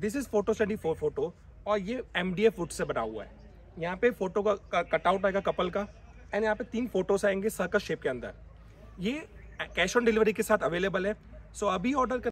this is photo study four photo और ये M D F से बना हुआ है यहाँ पे फोटो का कटआउट आएगा कपल का एंड यहाँ पे तीन फोटोस आएंगे सर्कस शेप के अंदर ये कैश ऑन डिलीवरी के साथ अवेलेबल है सो so, अभी ऑर्डर कर